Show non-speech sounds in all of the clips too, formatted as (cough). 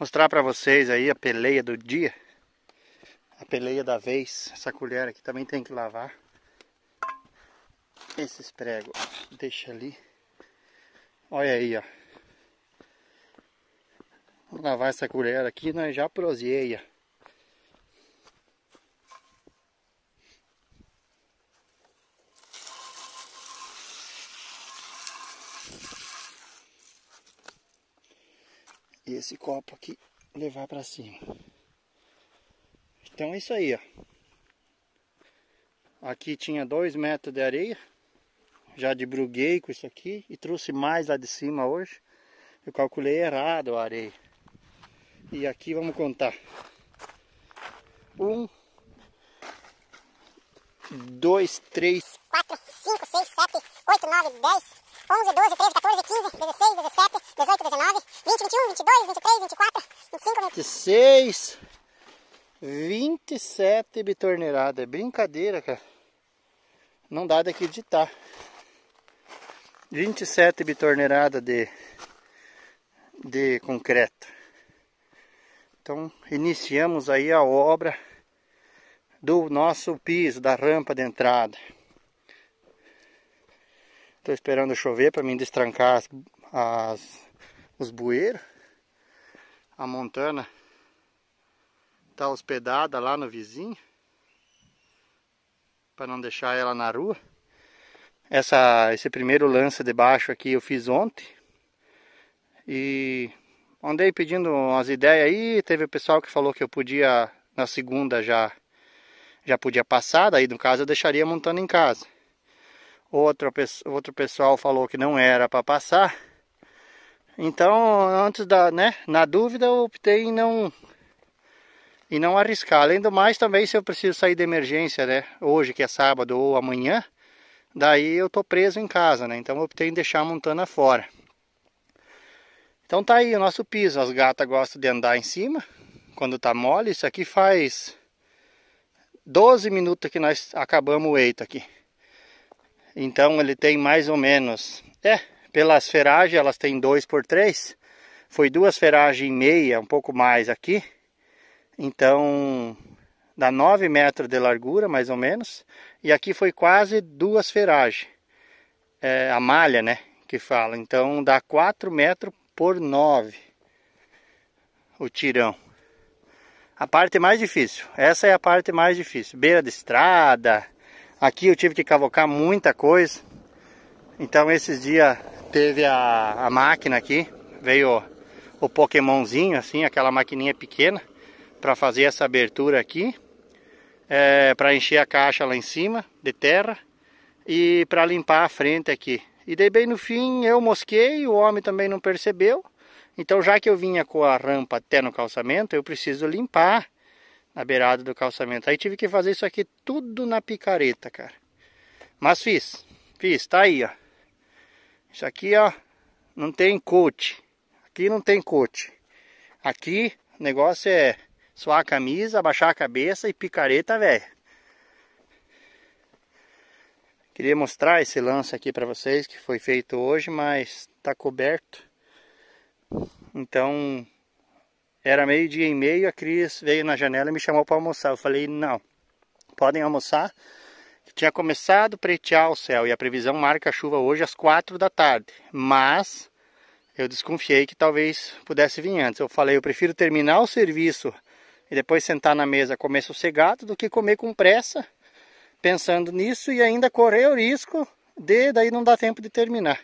Mostrar para vocês aí a peleia do dia. A peleia da vez. Essa colher aqui também tem que lavar. Esses pregos. Deixa ali. Olha aí, ó. Vou lavar essa colher aqui, nós já proseia. E esse copo aqui levar para cima. Então é isso aí, ó. Aqui tinha dois metros de areia. Já debruguei com isso aqui e trouxe mais lá de cima hoje. Eu calculei errado a areia. E aqui vamos contar. Um, dois, três, quatro, cinco, seis, sete, oito, nove, dez, 11, 12, 13, 14, 15, 16, 17, 18, 19, 20, 21, 22, 23, 24, 25, 26, 27 bitorneiradas. É brincadeira, cara. Não dá de acreditar. Tá. 27 bitorneiradas de, de concreto. Então, iniciamos aí a obra do nosso piso, da rampa de entrada. Estou esperando chover para mim destrancar as, as, os bueiros. A montana está hospedada lá no vizinho. Para não deixar ela na rua. Essa, esse primeiro lance de baixo aqui eu fiz ontem. E andei pedindo umas ideias aí. Teve o pessoal que falou que eu podia na segunda já já podia passar. Daí no caso eu deixaria montando em casa outro outro pessoal falou que não era para passar. Então, antes da, né, na dúvida eu optei em não e não arriscar. Além do mais, também se eu preciso sair de emergência, né, hoje que é sábado ou amanhã, daí eu tô preso em casa, né? Então eu optei em deixar a montana fora. Então tá aí o nosso piso. As gatas gostam de andar em cima quando tá mole. Isso aqui faz 12 minutos que nós acabamos o eito aqui. Então ele tem mais ou menos, é, pelas ferragens elas têm 2 por 3 foi duas ferragens e meia, um pouco mais aqui. Então, dá 9 metros de largura, mais ou menos. E aqui foi quase duas ferragens. É, a malha, né, que fala. Então, dá 4 metros por 9 o tirão. A parte mais difícil. Essa é a parte mais difícil. Beira de estrada, Aqui eu tive que cavocar muita coisa. Então esses dias teve a, a máquina aqui, veio o, o Pokémonzinho, assim, aquela maquininha pequena, para fazer essa abertura aqui, é, para encher a caixa lá em cima de terra e para limpar a frente aqui. E daí bem no fim eu mosquei, o homem também não percebeu. Então já que eu vinha com a rampa até no calçamento, eu preciso limpar na beirada do calçamento. Aí tive que fazer isso aqui tudo na picareta, cara. Mas fiz, fiz, tá aí, ó. Isso aqui, ó, não tem coach. Aqui não tem coach. Aqui o negócio é suar a camisa, abaixar a cabeça e picareta, velho. Queria mostrar esse lance aqui para vocês que foi feito hoje, mas tá coberto. Então, era meio-dia e meio, a Cris veio na janela e me chamou para almoçar. Eu falei, não, podem almoçar. Tinha começado a pretear o céu e a previsão marca chuva hoje às quatro da tarde. Mas eu desconfiei que talvez pudesse vir antes. Eu falei, eu prefiro terminar o serviço e depois sentar na mesa comer sossegado do que comer com pressa, pensando nisso e ainda correr o risco de daí não dar tempo de terminar.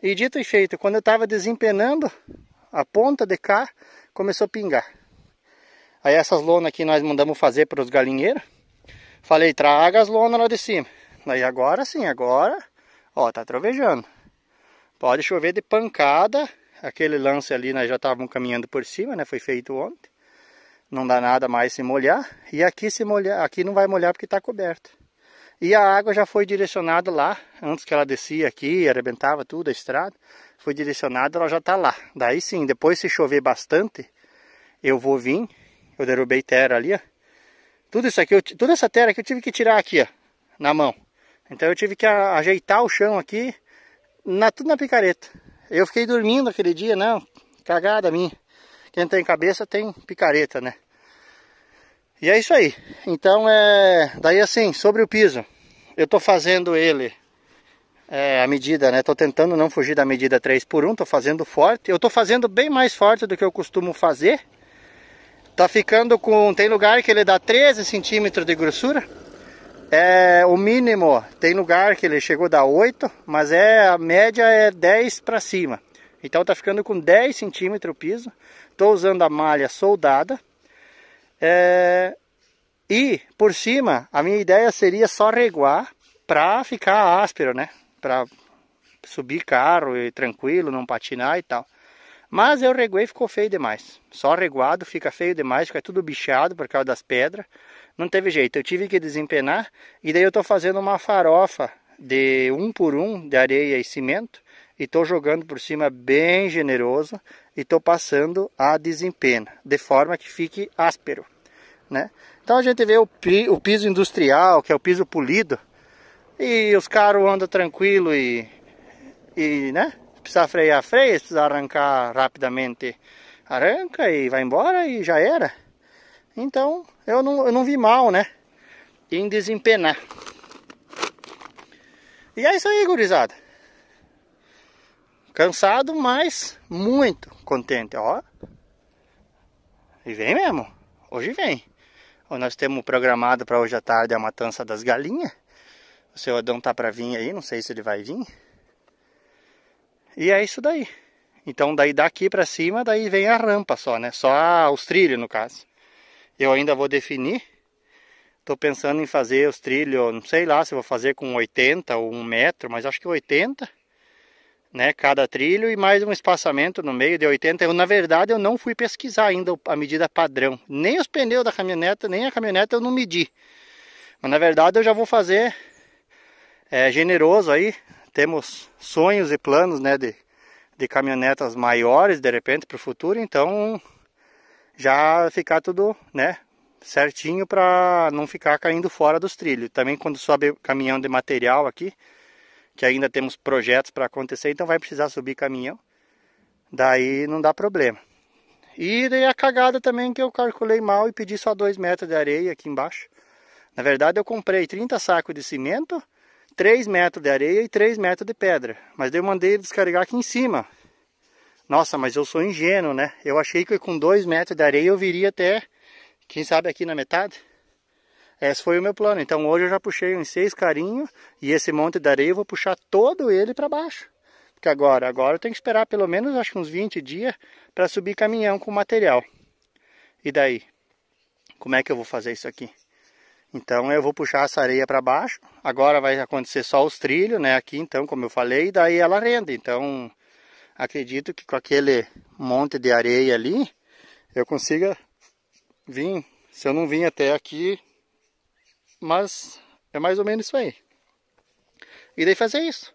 E dito e feito, quando eu estava desempenando a ponta de cá começou a pingar. Aí essas lonas aqui nós mandamos fazer para os galinheiros. Falei, traga as lonas lá de cima. Aí agora sim, agora, ó, tá trovejando. Pode chover de pancada. Aquele lance ali nós já estávamos caminhando por cima, né? Foi feito ontem. Não dá nada mais se molhar. E aqui se molhar, aqui não vai molhar porque está coberto. E a água já foi direcionada lá, antes que ela descia aqui, arrebentava tudo a estrada foi direcionada, ela já está lá. Daí sim, depois se chover bastante, eu vou vir, eu derrubei terra ali, ó. Tudo isso aqui, eu, toda essa terra que eu tive que tirar aqui, ó, na mão. Então eu tive que ajeitar o chão aqui, na, tudo na picareta. Eu fiquei dormindo aquele dia, não, cagada minha. Quem tem cabeça tem picareta, né? E é isso aí. Então é, daí assim, sobre o piso, eu tô fazendo ele é, a medida, né? Tô tentando não fugir da medida 3 por 1, tô fazendo forte. Eu tô fazendo bem mais forte do que eu costumo fazer. Tá ficando com... tem lugar que ele dá 13 centímetros de grossura. É o mínimo, tem lugar que ele chegou a dar 8, mas é a média é 10 para cima. Então tá ficando com 10 centímetros o piso. Tô usando a malha soldada. É... E por cima, a minha ideia seria só reguar para ficar áspero, né? para subir carro e tranquilo, não patinar e tal. Mas eu reguei e ficou feio demais. Só reguado fica feio demais, fica tudo bichado por causa das pedras. Não teve jeito, eu tive que desempenar. E daí eu estou fazendo uma farofa de um por um de areia e cimento. E estou jogando por cima bem generoso. E estou passando a desempena, de forma que fique áspero. Né? Então a gente vê o piso industrial, que é o piso polido e os carros andam tranquilo e, e né? Precisa precisar frear, freia. precisa precisar arrancar rapidamente, arranca e vai embora e já era. Então, eu não, eu não vi mal, né? Em desempenar. E é isso aí, gurizada. Cansado, mas muito contente, ó. E vem mesmo. Hoje vem. Nós temos programado para hoje à tarde a matança das galinhas. O seu Adão tá para vir aí, não sei se ele vai vir. E é isso daí. Então daí daqui para cima, daí vem a rampa só, né? Só os trilhos no caso. Eu ainda vou definir. Tô pensando em fazer os trilhos, não sei lá se vou fazer com 80 ou 1 metro, mas acho que 80, né? Cada trilho e mais um espaçamento no meio de 80. Eu, na verdade, eu não fui pesquisar ainda a medida padrão. Nem os pneus da caminhoneta, nem a caminhoneta eu não medi. Mas na verdade eu já vou fazer é, generoso aí. Temos sonhos e planos né, de, de caminhonetas maiores de repente para o futuro. Então já ficar tudo né, certinho para não ficar caindo fora dos trilhos. Também quando sobe caminhão de material aqui, que ainda temos projetos para acontecer, então vai precisar subir caminhão. Daí não dá problema. E daí a cagada também que eu calculei mal e pedi só 2 metros de areia aqui embaixo. Na verdade eu comprei 30 sacos de cimento 3 metros de areia e 3 metros de pedra. Mas eu mandei descarregar aqui em cima. Nossa, mas eu sou ingênuo, né? Eu achei que com 2 metros de areia eu viria até, quem sabe aqui na metade. Esse foi o meu plano. Então hoje eu já puxei uns seis carinhos e esse monte de areia eu vou puxar todo ele para baixo. Porque agora, agora eu tenho que esperar pelo menos acho que uns 20 dias para subir caminhão com material. E daí? Como é que eu vou fazer isso aqui? Então eu vou puxar essa areia para baixo. Agora vai acontecer só os trilhos, né? Aqui então, como eu falei, daí ela rende. Então acredito que com aquele monte de areia ali, eu consiga vir. Se eu não vim até aqui, mas é mais ou menos isso aí. E daí fazer isso.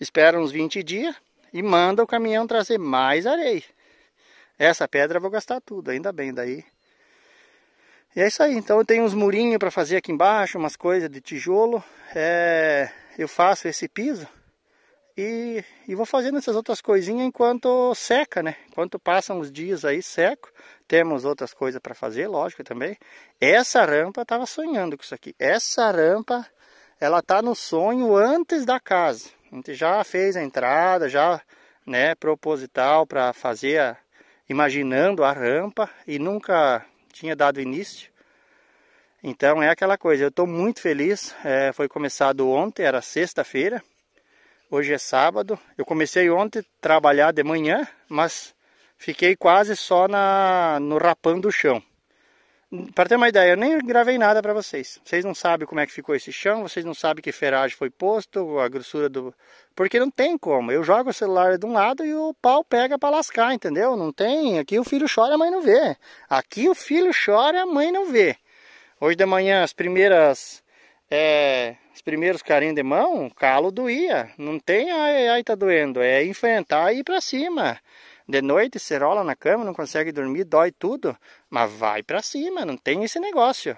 Espera uns 20 dias e manda o caminhão trazer mais areia. Essa pedra eu vou gastar tudo, ainda bem daí. E é isso aí, então eu tenho uns murinhos para fazer aqui embaixo, umas coisas de tijolo. É, eu faço esse piso e, e, vou fazendo essas outras coisinhas enquanto seca, né? Enquanto passam os dias aí seco, temos outras coisas para fazer, lógico também. Essa rampa estava tava sonhando com isso aqui. Essa rampa, ela tá no sonho antes da casa. A gente já fez a entrada, já, né, proposital para fazer a, imaginando a rampa e nunca tinha dado início. Então é aquela coisa, eu estou muito feliz. É, foi começado ontem, era sexta-feira. Hoje é sábado. Eu comecei ontem a trabalhar de manhã, mas fiquei quase só na, no rapando do chão. Para ter uma ideia, eu nem gravei nada para vocês. Vocês não sabem como é que ficou esse chão, vocês não sabem que ferragem foi posto, a grossura do... Porque não tem como. Eu jogo o celular de um lado e o pau pega para lascar, entendeu? Não tem. Aqui o filho chora, a mãe não vê. Aqui o filho chora, a mãe não vê. Hoje de manhã, as primeiras... É, os primeiros carinhos de mão, calo doía. Não tem, ai, ai, tá doendo. É enfrentar e ir para cima. De noite, se rola na cama, não consegue dormir, dói tudo. Mas vai para cima, não tem esse negócio.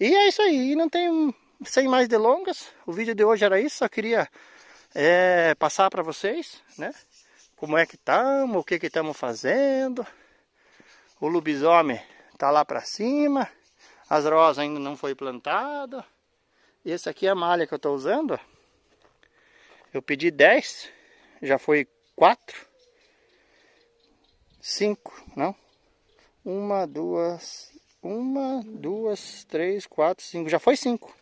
E é isso aí, não tem sem mais delongas. O vídeo de hoje era isso, só queria é, passar para vocês, né? Como é que estamos, o que que estamos fazendo. O lobisomem tá lá para cima. As rosas ainda não foi plantado. Esse aqui é a malha que eu estou usando. Eu pedi 10, já foi 4 cinco, não? Uma, duas, uma, duas, três, quatro, cinco. Já foi cinco.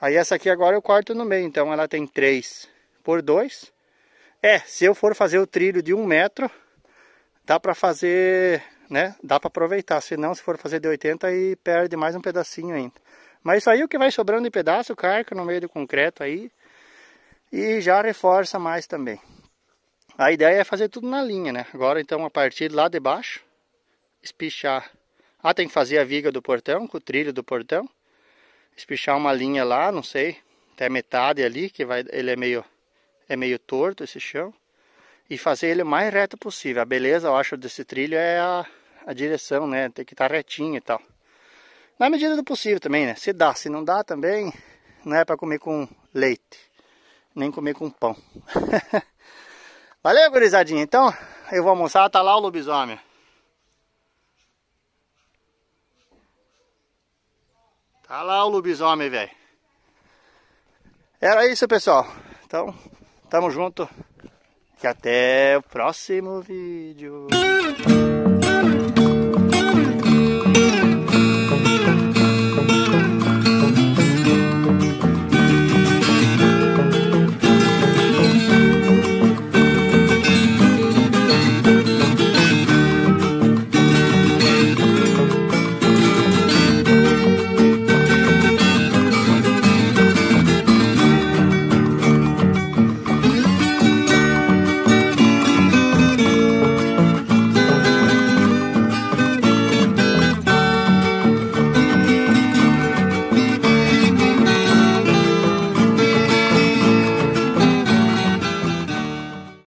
Aí essa aqui agora eu corto no meio, então ela tem três por dois. É, se eu for fazer o trilho de um metro, dá para fazer, né? Dá para aproveitar. Se não, se for fazer de 80, aí perde mais um pedacinho ainda. Mas isso aí o que vai sobrando de pedaço, carca no meio do concreto aí. E já reforça mais também. A ideia é fazer tudo na linha, né? Agora então a partir lá de baixo, espichar. Ah, tem que fazer a viga do portão, com o trilho do portão. Espichar uma linha lá, não sei, até metade ali, que vai, ele é meio, é meio torto esse chão. E fazer ele o mais reto possível. A beleza, eu acho, desse trilho é a, a direção, né? Tem que estar tá retinho e tal. Na medida do possível também, né? Se dá, se não dá também, não é para comer com leite, nem comer com pão. (laughs) Valeu, gurizadinha. Então, eu vou almoçar, tá lá o lobisomem. Tá lá o lobisomem, velho. Era isso, pessoal. Então, tamo junto. E até o próximo vídeo.